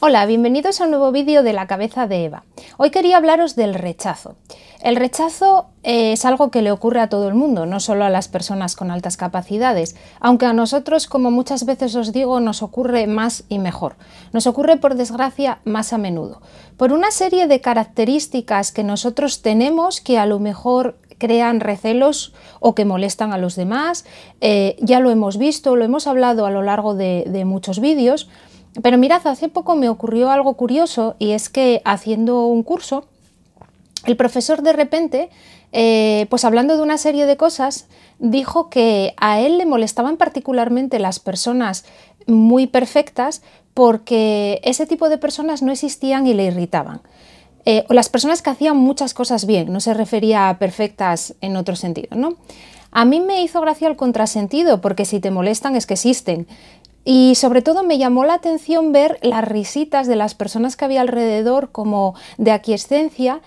Hola, bienvenidos a un nuevo vídeo de la cabeza de Eva. Hoy quería hablaros del rechazo. El rechazo eh, es algo que le ocurre a todo el mundo, no solo a las personas con altas capacidades, aunque a nosotros, como muchas veces os digo, nos ocurre más y mejor. Nos ocurre, por desgracia, más a menudo. Por una serie de características que nosotros tenemos que a lo mejor crean recelos o que molestan a los demás, eh, ya lo hemos visto, lo hemos hablado a lo largo de muchos vídeos, pero mirad, hace poco me ocurrió algo curioso y es que haciendo un curso, el profesor de repente, eh, pues hablando de una serie de cosas, dijo que a él le molestaban particularmente las personas muy perfectas porque ese tipo de personas no existían y le irritaban. Eh, o las personas que hacían muchas cosas bien, no se refería a perfectas en otro sentido, ¿no? A mí me hizo gracia el contrasentido, porque si te molestan es que existen. Y sobre todo me llamó la atención ver las risitas de las personas que había alrededor como de aquiescencia,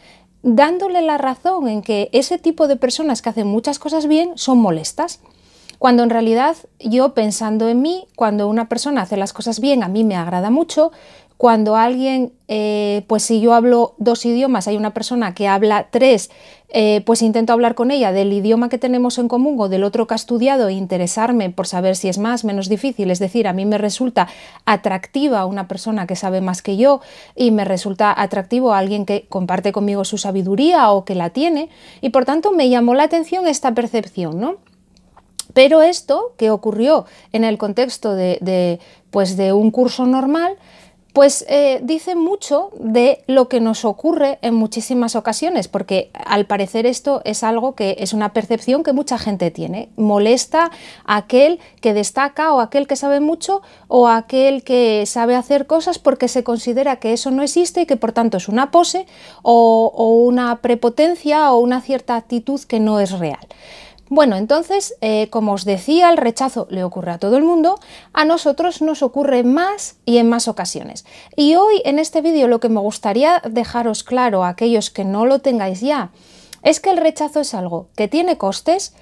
dándole la razón en que ese tipo de personas que hacen muchas cosas bien son molestas. Cuando en realidad yo pensando en mí, cuando una persona hace las cosas bien, a mí me agrada mucho, cuando alguien, eh, pues si yo hablo dos idiomas, hay una persona que habla tres, eh, pues intento hablar con ella del idioma que tenemos en común o del otro que ha estudiado e interesarme por saber si es más, menos difícil. Es decir, a mí me resulta atractiva una persona que sabe más que yo y me resulta atractivo alguien que comparte conmigo su sabiduría o que la tiene. Y por tanto me llamó la atención esta percepción, ¿no? Pero esto que ocurrió en el contexto de pues un curso normal, pues eh, dice mucho de lo que nos ocurre en muchísimas ocasiones, porque al parecer esto es algo que es una percepción que mucha gente tiene. Molesta a aquel que destaca o aquel que sabe mucho o aquel que sabe hacer cosas porque se considera que eso no existe y que por tanto es una pose o una prepotencia o una cierta actitud que no es real. Bueno, entonces, eh, como os decía, el rechazo le ocurre a todo el mundo, a nosotros nos ocurre más y en más ocasiones. Y hoy en este vídeo lo que me gustaría dejaros claro a aquellos que no lo tengáis ya, es que el rechazo es algo que tiene costes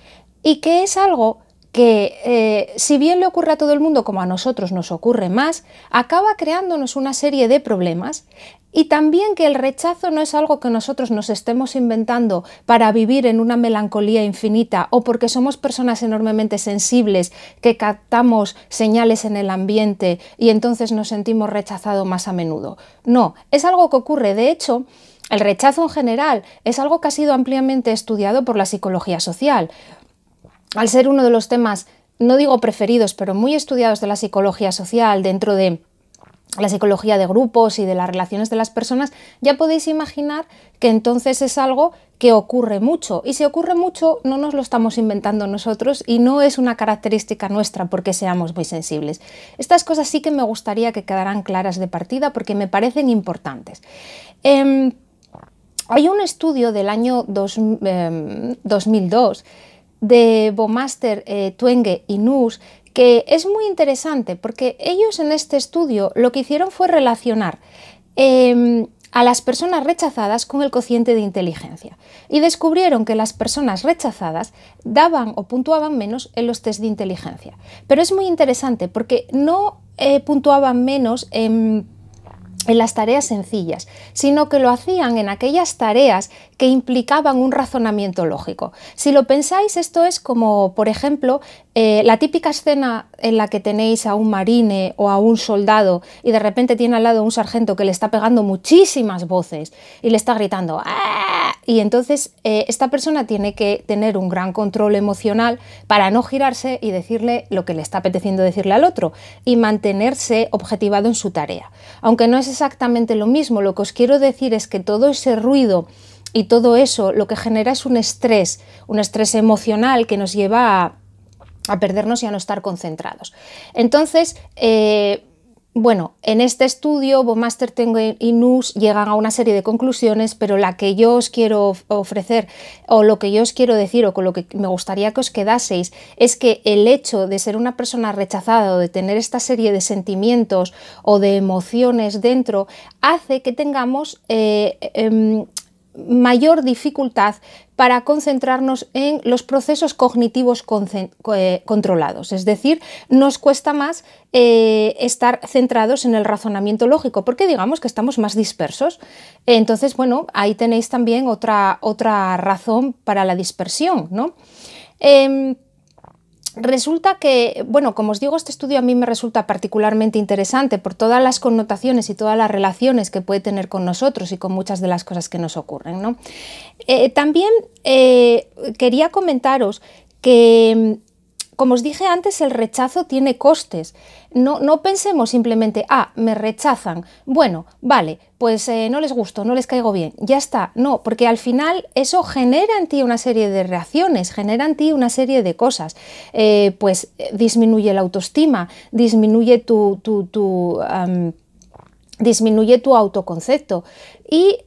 y que es algo que eh, si bien le ocurre a todo el mundo como a nosotros nos ocurre más, acaba creándonos una serie de problemas y también que el rechazo no es algo que nosotros nos estemos inventando para vivir en una melancolía infinita o porque somos personas enormemente sensibles que captamos señales en el ambiente y entonces nos sentimos rechazados más a menudo. No, es algo que ocurre. De hecho, el rechazo en general es algo que ha sido ampliamente estudiado por la psicología social. Al ser uno de los temas, no digo preferidos, pero muy estudiados de la psicología social dentro de la psicología de grupos y de las relaciones de las personas, ya podéis imaginar que entonces es algo que ocurre mucho. Y si ocurre mucho, no nos lo estamos inventando nosotros y no es una característica nuestra porque seamos muy sensibles. Estas cosas sí que me gustaría que quedaran claras de partida porque me parecen importantes. Em, hay un estudio del año 2002 em, de Bomaster, Tuenge eh, Twenge y Nuss que es muy interesante porque ellos en este estudio lo que hicieron fue relacionar em, a las personas rechazadas con el cociente de inteligencia y descubrieron que las personas rechazadas daban o puntuaban menos en los test de inteligencia. Pero es muy interesante porque no eh, puntuaban menos en en las tareas sencillas, sino que lo hacían en aquellas tareas que implicaban un razonamiento lógico. Si lo pensáis, esto es como, por ejemplo, eh, la típica escena en la que tenéis a un marine o a un soldado y de repente tiene al lado un sargento que le está pegando muchísimas voces y le está gritando ah", y entonces eh, esta persona tiene que tener un gran control emocional para no girarse y decirle lo que le está apeteciendo decirle al otro y mantenerse objetivado en su tarea. Aunque no es exactamente lo mismo, lo que os quiero decir es que todo ese ruido y todo eso lo que genera es un estrés, un estrés emocional que nos lleva a, perdernos y a no estar concentrados. Entonces, eh, bueno, en este estudio, Bomaster Tengo y Nus llegan a una serie de conclusiones, pero la que yo os quiero ofrecer o lo que yo os quiero decir o con lo que me gustaría que os quedaseis es que el hecho de ser una persona rechazada o de tener esta serie de sentimientos o de emociones dentro hace que tengamos eh, em, mayor dificultad para concentrarnos en los procesos cognitivos eh, controlados. Es decir, nos cuesta más eh, estar centrados en el razonamiento lógico, porque digamos que estamos más dispersos. Entonces, bueno, ahí tenéis también otra, otra razón para la dispersión, ¿no? Em, Resulta que, bueno, como os digo, este estudio a mí me resulta particularmente interesante por todas las connotaciones y todas las relaciones que puede tener con nosotros y con muchas de las cosas que nos ocurren. ¿no? Eh, también eh, quería comentaros que como os dije antes, el rechazo tiene costes. No, no pensemos simplemente, ah, me rechazan. Bueno, vale, pues eh, no les gusto, no les caigo bien. Ya está. No, porque al final eso genera en ti una serie de reacciones, genera en ti una serie de cosas. Eh, pues eh, disminuye la autoestima, disminuye tu... disminuye tu autoconcepto y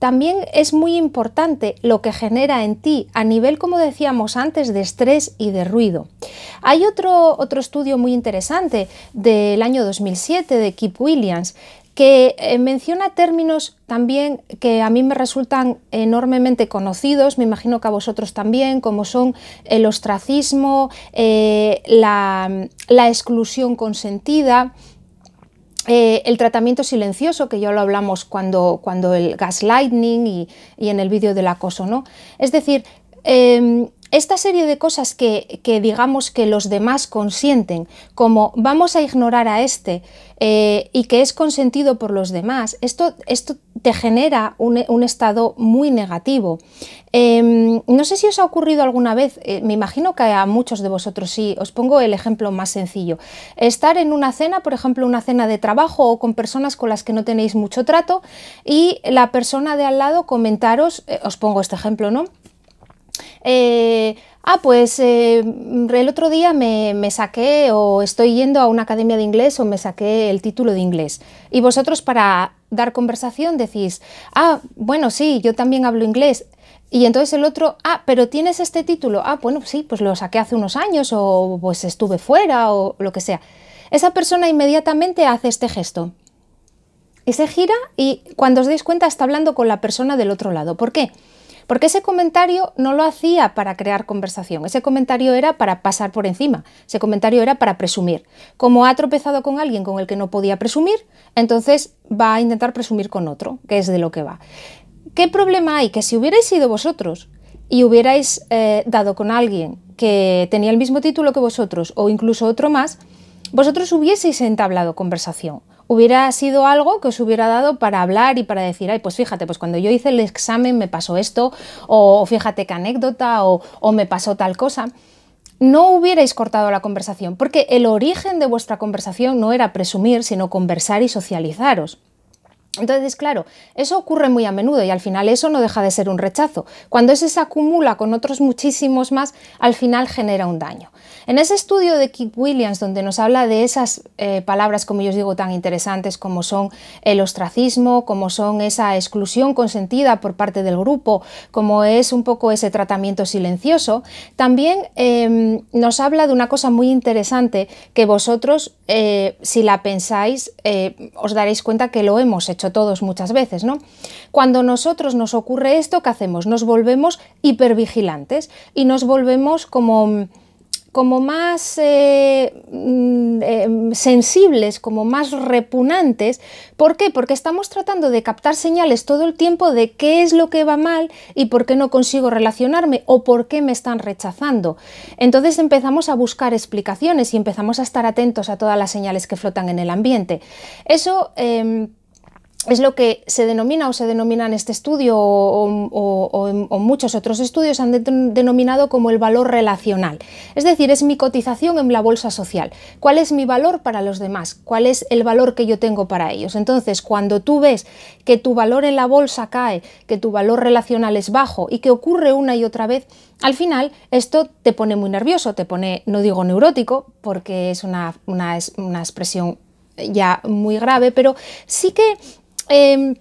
también es muy importante lo que genera en ti a nivel, como decíamos antes, de estrés y de ruido. Hay otro, estudio muy interesante del año 2007 de Kip Williams que eh, menciona términos también que a mí me resultan enormemente conocidos, me imagino que a vosotros también, como son el ostracismo, eh, la exclusión consentida, eh, el tratamiento silencioso, que ya lo hablamos cuando, cuando el gaslighting y, y en el vídeo del acoso, ¿no? Es decir, em, esta serie de cosas que, digamos que los demás consienten, como vamos a ignorar a este eh, y que es consentido por los demás, esto, esto te genera un, estado muy negativo. Em, no sé si os ha ocurrido alguna vez, eh, me imagino que a muchos de vosotros sí, os pongo el ejemplo más sencillo. Estar en una cena, por ejemplo, una cena de trabajo o con personas con las que no tenéis mucho trato y la persona de al lado comentaros, eh, os pongo este ejemplo, ¿no? Eh, ah, pues eh, el otro día me, me, saqué o estoy yendo a una academia de inglés o me saqué el título de inglés. Y vosotros para dar conversación decís, ah, bueno, sí, yo también hablo inglés. Y entonces el otro, ah, pero tienes este título. Ah, bueno, sí, pues lo saqué hace unos años o pues estuve fuera o lo que sea. Esa persona inmediatamente hace este gesto. Y se gira y cuando os dais cuenta está hablando con la persona del otro lado. ¿Por qué? Porque ese comentario no lo hacía para crear conversación, ese comentario era para pasar por encima, ese comentario era para presumir. Como ha tropezado con alguien con el que no podía presumir, entonces va a intentar presumir con otro, que es de lo que va. ¿Qué problema hay? Que si hubierais sido vosotros y hubierais eh, dado con alguien que tenía el mismo título que vosotros o incluso otro más, vosotros hubieseis entablado conversación, hubiera sido algo que os hubiera dado para hablar y para decir, ay, pues fíjate, pues cuando yo hice el examen me pasó esto, o fíjate qué anécdota, o, o me pasó tal cosa no hubierais cortado la conversación, porque el origen de vuestra conversación no era presumir, sino conversar y socializaros. Entonces, claro, eso ocurre muy a menudo y al final eso no deja de ser un rechazo. Cuando ese se acumula con otros muchísimos más, al final genera un daño. En ese estudio de Keith Williams, donde nos habla de esas eh, palabras, como yo os digo, tan interesantes como son el ostracismo, como son esa exclusión consentida por parte del grupo, como es un poco ese tratamiento silencioso, también em, nos habla de una cosa muy interesante que vosotros, eh, si la pensáis, eh, os daréis cuenta que lo hemos hecho todos muchas veces, ¿no? Cuando nosotros nos ocurre esto, ¿qué hacemos? Nos volvemos hipervigilantes y nos volvemos como como más eh, mm, eh, sensibles, como más repugnantes. ¿Por qué? Porque estamos tratando de captar señales todo el tiempo de qué es lo que va mal y por qué no consigo relacionarme o por qué me están rechazando. Entonces empezamos a buscar explicaciones y empezamos a estar atentos a todas las señales que flotan en el ambiente. Eso... Em, es lo que se denomina o se denomina en este estudio o, muchos otros estudios han denominado como el valor relacional. Es decir, es mi cotización en la bolsa social. ¿Cuál es mi valor para los demás? ¿Cuál es el valor que yo tengo para ellos? Entonces, cuando tú ves que tu valor en la bolsa cae, que tu valor relacional es bajo y que ocurre una y otra vez, al final esto te pone muy nervioso, te pone, no digo neurótico, porque es una, es una expresión ya muy grave, pero sí que Em,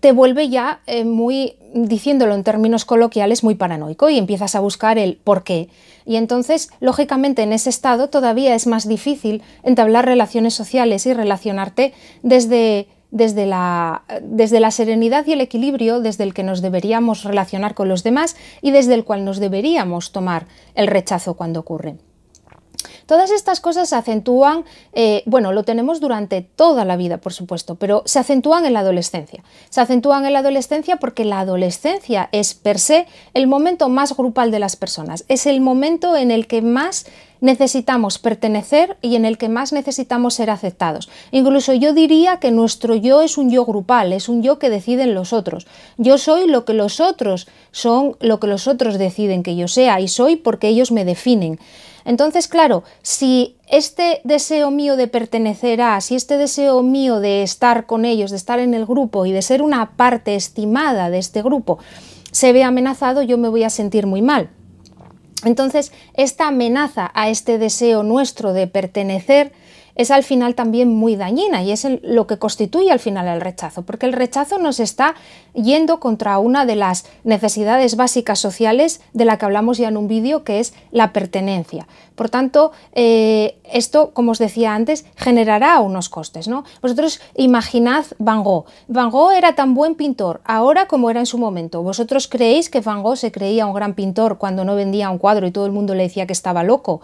te vuelve ya eh, muy, diciéndolo en términos coloquiales, muy paranoico y empiezas a buscar el por qué. Y entonces, lógicamente, en ese estado todavía es más difícil entablar relaciones sociales y relacionarte desde, desde, la, desde la serenidad y el equilibrio desde el que nos deberíamos relacionar con los demás y desde el cual nos deberíamos tomar el rechazo cuando ocurre. Todas estas cosas se acentúan, eh, bueno, lo tenemos durante toda la vida, por supuesto, pero se acentúan en la adolescencia. Se acentúan en la adolescencia porque la adolescencia es per se el momento más grupal de las personas, es el momento en el que más necesitamos pertenecer y en el que más necesitamos ser aceptados. Incluso yo diría que nuestro yo es un yo grupal, es un yo que deciden los otros. Yo soy lo que los otros son, lo que los otros deciden que yo sea y soy porque ellos me definen. Entonces, claro, si este deseo mío de pertenecer a, si este deseo mío de estar con ellos, de estar en el grupo y de ser una parte estimada de este grupo, se ve amenazado, yo me voy a sentir muy mal. Entonces, esta amenaza a este deseo nuestro de pertenecer es al final también muy dañina y es lo que constituye al final el rechazo, porque el rechazo nos está yendo contra una de las necesidades básicas sociales de la que hablamos ya en un vídeo, que es la pertenencia. Por tanto, eh, esto, como os decía antes, generará unos costes. ¿no? Vosotros imaginad Van Gogh. Van Gogh era tan buen pintor ahora como era en su momento. ¿Vosotros creéis que Van Gogh se creía un gran pintor cuando no vendía un cuadro y todo el mundo le decía que estaba loco?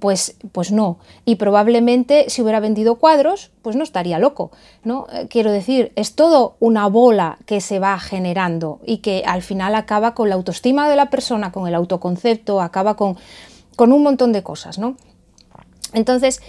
Pues, pues no. Y probablemente si hubiera vendido cuadros, pues no estaría loco. ¿no? Eh, quiero decir, es todo una bola que se va generando y que al final acaba con la autoestima de la persona, con el autoconcepto, acaba con, con un montón de cosas, ¿no? Entonces,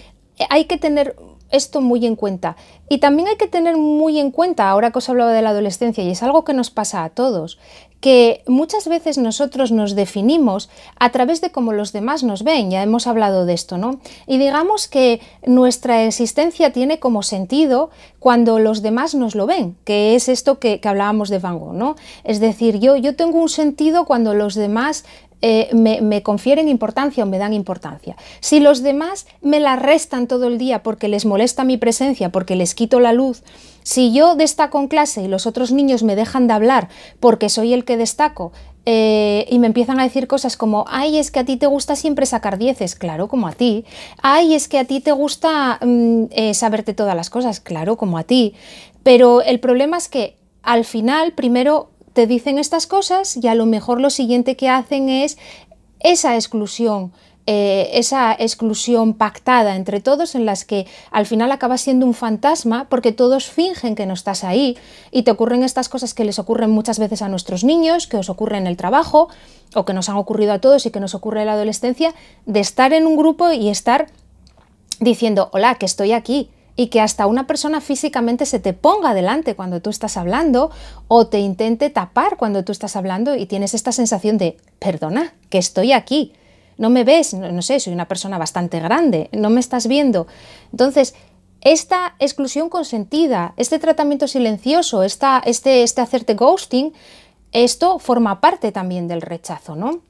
hay que tener esto muy en cuenta. Y también hay que tener muy en cuenta, ahora que os hablaba de la adolescencia, y es algo que nos pasa a todos, que muchas veces nosotros nos definimos a través de cómo los demás nos ven, ya hemos hablado de esto, ¿no? Y digamos que nuestra existencia tiene como sentido cuando los demás nos lo ven, que es esto que, hablábamos de Van Gogh, ¿no? Es decir, yo, yo tengo un sentido cuando los demás eh, me, confieren importancia o me dan importancia. Si los demás me la restan todo el día porque les molesta mi presencia, porque les quito la luz, si yo destaco en clase y los otros niños me dejan de hablar porque soy el que destaco, eh, y me empiezan a decir cosas como, ay, es que a ti te gusta siempre sacar dieces, claro, como a ti. Ay, es que a ti te gusta mm, eh, saberte todas las cosas, claro, como a ti. Pero el problema es que al final, primero, te dicen estas cosas y a lo mejor lo siguiente que hacen es esa exclusión. Eh, esa exclusión pactada entre todos en las que al final acabas siendo un fantasma porque todos fingen que no estás ahí y te ocurren estas cosas que les ocurren muchas veces a nuestros niños, que os ocurre en el trabajo o que nos han ocurrido a todos y que nos ocurre en la adolescencia, de estar en un grupo y estar diciendo, hola, que estoy aquí, y que hasta una persona físicamente se te ponga delante cuando tú estás hablando o te intente tapar cuando tú estás hablando y tienes esta sensación de, perdona, que estoy aquí, no me ves, no, sé, soy una persona bastante grande, no me estás viendo. Entonces, esta exclusión consentida, este tratamiento silencioso, este, este hacerte ghosting, esto forma parte también del rechazo, ¿no?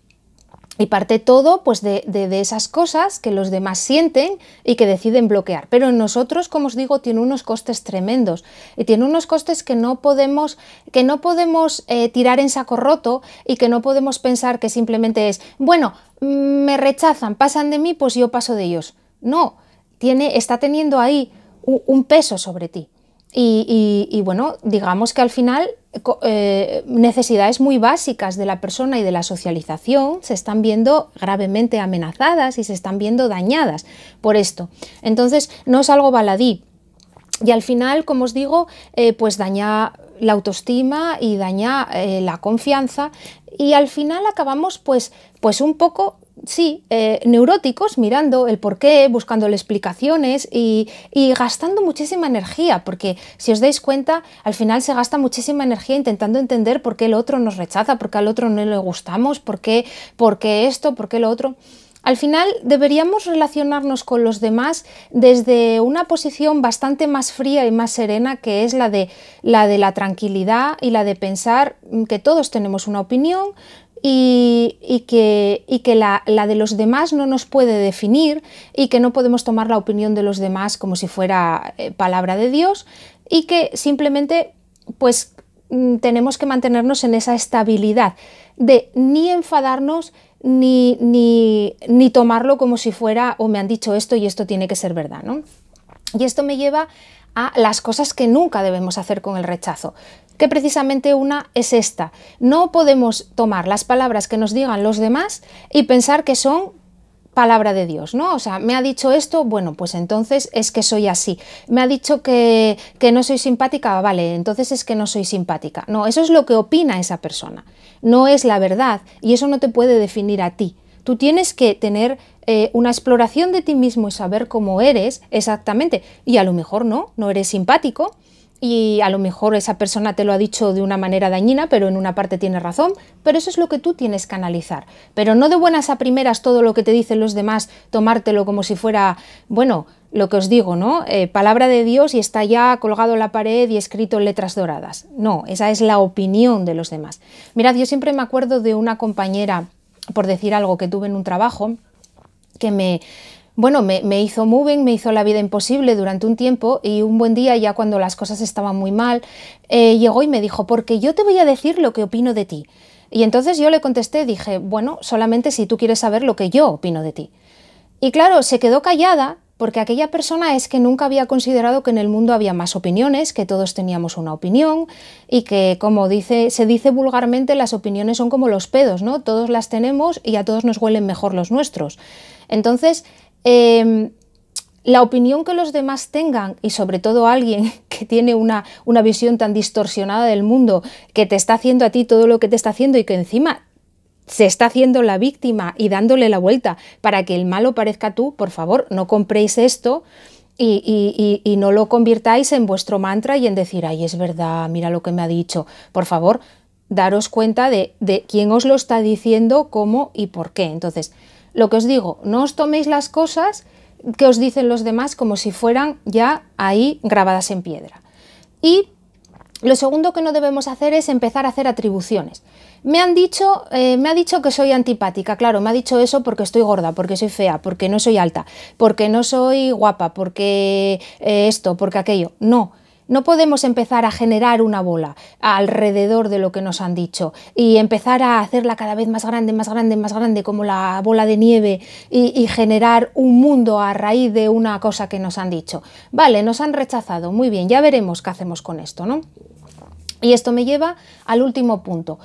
Y parte todo pues, de, esas cosas que los demás sienten y que deciden bloquear. Pero en nosotros, como os digo, tiene unos costes tremendos. Y tiene unos costes que no podemos, que no podemos eh, tirar en saco roto y que no podemos pensar que simplemente es, bueno, mm, me rechazan, pasan de mí, pues yo paso de ellos. No, tiene, está teniendo ahí un peso sobre ti. Y, bueno, digamos que al final eh, necesidades muy básicas de la persona y de la socialización se están viendo gravemente amenazadas y se están viendo dañadas por esto. Entonces, no es algo baladí. Y al final, como os digo, eh, pues daña la autoestima y daña eh, la confianza y al final acabamos pues, pues un poco sí, eh, neuróticos, mirando el porqué, buscando explicaciones y, gastando muchísima energía, porque si os dais cuenta, al final se gasta muchísima energía intentando entender por qué el otro nos rechaza, por qué al otro no le gustamos, por qué, esto, por qué lo otro. Al final deberíamos relacionarnos con los demás desde una posición bastante más fría y más serena que es la de la, de la tranquilidad y la de pensar que todos tenemos una opinión, y, que, la, de los demás no nos puede definir y que no podemos tomar la opinión de los demás como si fuera eh, palabra de Dios y que simplemente pues mm, tenemos que mantenernos en esa estabilidad de ni enfadarnos ni, ni, tomarlo como si fuera o oh, me han dicho esto y esto tiene que ser verdad. Y esto me lleva a las cosas que nunca debemos hacer con el rechazo que precisamente una es esta. No podemos tomar las palabras que nos digan los demás y pensar que son palabra de Dios, ¿no? O sea, me ha dicho esto, bueno, pues entonces es que soy así. Me ha dicho que, que, no soy simpática, vale, entonces es que no soy simpática. No, eso es lo que opina esa persona, no es la verdad y eso no te puede definir a ti. Tú tienes que tener eh, una exploración de ti mismo y saber cómo eres exactamente. Y a lo mejor no, no eres simpático, y a lo mejor esa persona te lo ha dicho de una manera dañina, pero en una parte tiene razón, pero eso es lo que tú tienes que analizar. Pero no de buenas a primeras todo lo que te dicen los demás, tomártelo como si fuera, bueno, lo que os digo, ¿no? Eh, palabra de Dios y está ya colgado en la pared y escrito en letras doradas. No, esa es la opinión de los demás. Mirad, yo siempre me acuerdo de una compañera, por decir algo, que tuve en un trabajo, que me, bueno, me, hizo moving, me hizo la vida imposible durante un tiempo y un buen día, ya cuando las cosas estaban muy mal, eh, llegó y me dijo, porque yo te voy a decir lo que opino de ti. Y entonces yo le contesté, dije, bueno, solamente si tú quieres saber lo que yo opino de ti. Y claro, se quedó callada porque aquella persona es que nunca había considerado que en el mundo había más opiniones, que todos teníamos una opinión y que, como dice, se dice vulgarmente, las opiniones son como los pedos, ¿no? Todos las tenemos y a todos nos huelen mejor los nuestros. Entonces, Em, la opinión que los demás tengan, y sobre todo alguien que tiene una, una visión tan distorsionada del mundo, que te está haciendo a ti todo lo que te está haciendo y que encima se está haciendo la víctima y dándole la vuelta para que el malo parezca tú, por favor, no compréis esto. Y, no lo convirtáis en vuestro mantra y en decir, ay, es verdad, mira lo que me ha dicho. Por favor, daros cuenta de, de quién os lo está diciendo, cómo y por qué. Entonces, lo que os digo, no os toméis las cosas que os dicen los demás como si fueran ya ahí grabadas en piedra. Y lo segundo que no debemos hacer es empezar a hacer atribuciones. Me han dicho, eh, me ha dicho que soy antipática, claro, me ha dicho eso porque estoy gorda, porque soy fea, porque no soy alta, porque no soy guapa, porque eh, esto, porque aquello. No, no podemos empezar a generar una bola alrededor de lo que nos han dicho y empezar a hacerla cada vez más grande, más grande, más grande, como la bola de nieve y, generar un mundo a raíz de una cosa que nos han dicho. Vale, nos han rechazado, muy bien, ya veremos qué hacemos con esto, ¿no? Y esto me lleva al último punto.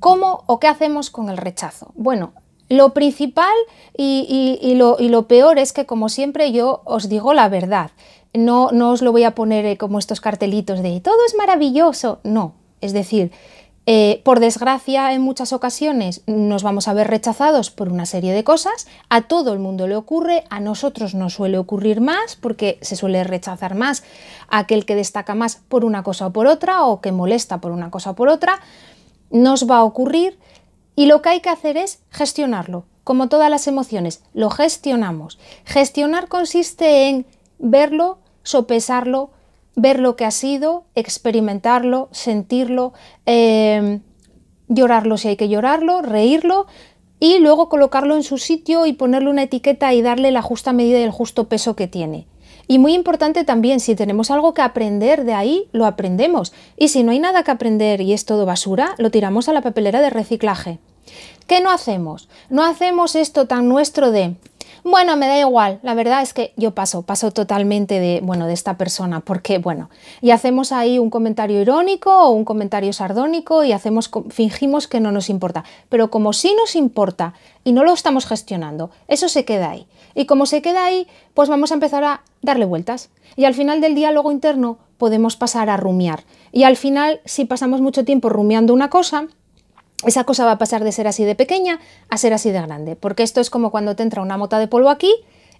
¿Cómo o qué hacemos con el rechazo? Bueno, lo principal y, lo, peor es que, como siempre, yo os digo la verdad no, no os lo voy a poner eh, como estos cartelitos de todo es maravilloso, no, es decir, eh, por desgracia, en muchas ocasiones nos vamos a ver rechazados por una serie de cosas. A todo el mundo le ocurre, a nosotros nos suele ocurrir más porque se suele rechazar más aquel que destaca más por una cosa o por otra o que molesta por una cosa o por otra. Nos va a ocurrir y lo que hay que hacer es gestionarlo. Como todas las emociones, lo gestionamos. Gestionar consiste en verlo, sopesarlo, ver lo que ha sido, experimentarlo, sentirlo, em, llorarlo si hay que llorarlo, reírlo y luego colocarlo en su sitio y ponerle una etiqueta y darle la justa medida y el justo peso que tiene. Y muy importante también, si tenemos algo que aprender de ahí, lo aprendemos. Y si no hay nada que aprender y es todo basura, lo tiramos a la papelera de reciclaje. ¿Qué no hacemos? No hacemos esto tan nuestro de bueno, me da igual, la verdad es que yo paso, paso totalmente de, bueno, de esta persona, porque, bueno, y hacemos ahí un comentario irónico o un comentario sardónico y hacemos, fingimos que no nos importa, pero como sí nos importa y no lo estamos gestionando, eso se queda ahí. Y como se queda ahí, pues vamos a empezar a darle vueltas. Y al final del diálogo interno podemos pasar a rumiar. Y al final, si pasamos mucho tiempo rumiando una cosa, esa cosa va a pasar de ser así de pequeña a ser así de grande, porque esto es como cuando te entra una mota de polvo aquí,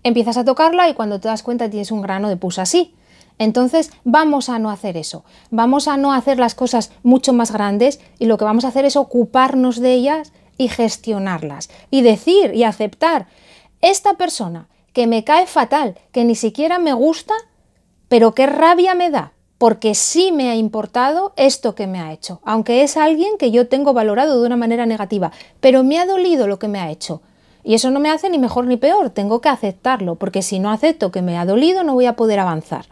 empiezas a tocarla y cuando te das cuenta tienes un grano de pus así. Entonces vamos a no hacer eso, vamos a no hacer las cosas mucho más grandes y lo que vamos a hacer es ocuparnos de ellas y gestionarlas y decir y aceptar, esta persona que me cae fatal, que ni siquiera me gusta, pero qué rabia me da, porque sí me ha importado esto que me ha hecho, aunque es alguien que yo tengo valorado de una manera negativa, pero me ha dolido lo que me ha hecho. Y eso no me hace ni mejor ni peor, tengo que aceptarlo, porque si no acepto que me ha dolido no voy a poder avanzar.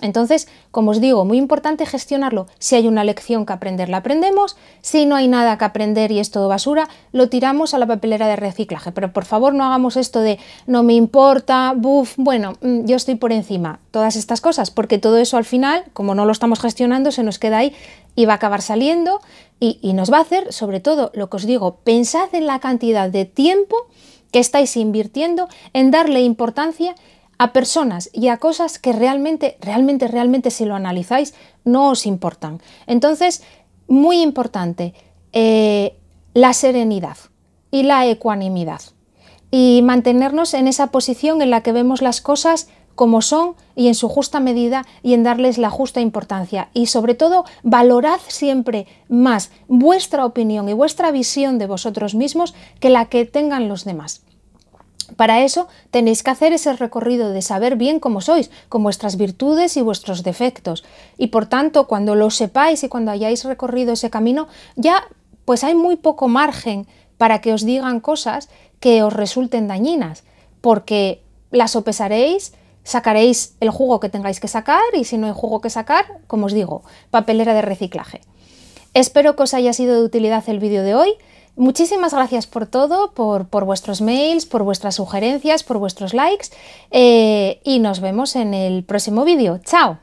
Entonces, como os digo, muy importante gestionarlo. Si hay una lección que aprender, la aprendemos. Si no hay nada que aprender y es todo basura, lo tiramos a la papelera de reciclaje. Pero por favor, no hagamos esto de no me importa, buf, bueno, mm, yo estoy por encima. Todas estas cosas, porque todo eso al final, como no lo estamos gestionando, se nos queda ahí y va a acabar saliendo y, y nos va a hacer, sobre todo, lo que os digo, pensad en la cantidad de tiempo que estáis invirtiendo en darle importancia a personas y a cosas que realmente, realmente, realmente, si lo analizáis, no os importan. Entonces, muy importante, eh, la serenidad y la ecuanimidad. Y mantenernos en esa posición en la que vemos las cosas como son y en su justa medida y en darles la justa importancia. Y sobre todo, valorad siempre más vuestra opinión y vuestra visión de vosotros mismos que la que tengan los demás. Para eso tenéis que hacer ese recorrido de saber bien cómo sois, con vuestras virtudes y vuestros defectos. Y por tanto, cuando lo sepáis y cuando hayáis recorrido ese camino, ya pues hay muy poco margen para que os digan cosas que os resulten dañinas, porque las sopesaréis, sacaréis el jugo que tengáis que sacar y si no hay jugo que sacar, como os digo, papelera de reciclaje. Espero que os haya sido de utilidad el vídeo de hoy. Muchísimas gracias por todo, por, vuestros mails, por vuestras sugerencias, por vuestros likes eh, y nos vemos en el próximo vídeo. ¡Chao!